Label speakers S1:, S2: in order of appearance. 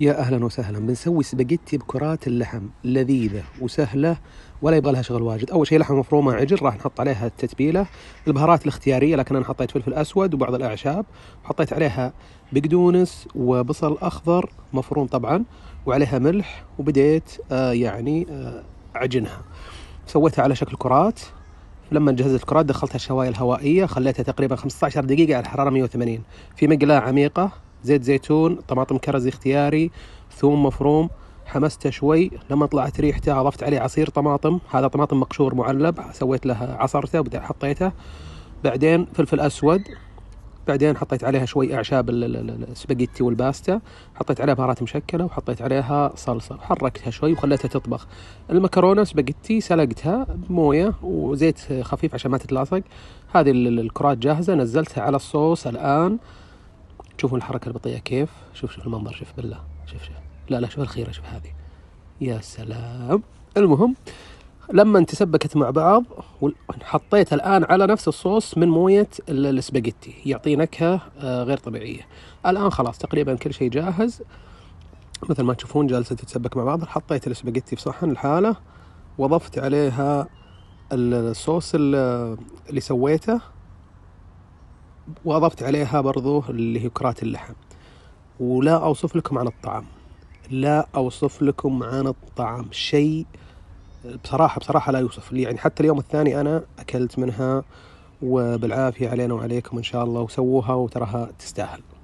S1: يا اهلا وسهلا بنسوي سباجيتي بكرات اللحم لذيذه وسهله ولا يبغى لها شغل واجد اول شيء لحم مفرومه عجل راح نحط عليها التتبيله البهارات الاختياريه لكن انا حطيت فلفل اسود وبعض الاعشاب وحطيت عليها بقدونس وبصل اخضر مفروم طبعا وعليها ملح وبديت آه يعني آه اعجنها سويتها على شكل كرات لما جهزت الكرات دخلتها الشوايه الهوائيه خليتها تقريبا 15 دقيقه على حراره 180 في مقله عميقه زيت زيتون طماطم كرزي اختياري ثوم مفروم حمسته شوي لما طلعت ريحته اضفت عليه عصير طماطم هذا طماطم مقشور معلب سويت له عصرته وبعدين حطيته بعدين فلفل اسود بعدين حطيت عليها شوي اعشاب السباجيتي والباستا حطيت عليها بهارات مشكله وحطيت عليها صلصه وحركتها شوي وخليتها تطبخ المكرونه سباجيتي سلقتها بمويه وزيت خفيف عشان ما تتلاصق هذه الكرات جاهزه نزلتها على الصوص الان تشوفون الحركة البطيئة كيف شوف شوف المنظر شوف بالله شوف شوف لا لا شوف الخيرة شوف هذه يا سلام المهم لما تسبكت مع بعض حطيت الآن على نفس الصوص من موية السباجيتي يعطي نكهة آه، غير طبيعية الآن خلاص تقريبا كل شيء جاهز مثل ما تشوفون جالسة تتسبك مع بعض حطيت السباجيتي في صحن لحاله وضفت عليها الصوص اللي سويته وأضفت عليها برضو اللي هي كرات اللحم ولا أوصف لكم عن الطعام لا أوصف لكم عن الطعام شيء بصراحة بصراحة لا يوصف لي يعني حتى اليوم الثاني أنا أكلت منها وبالعافية علينا وعليكم إن شاء الله وسووها وتراها تستاهل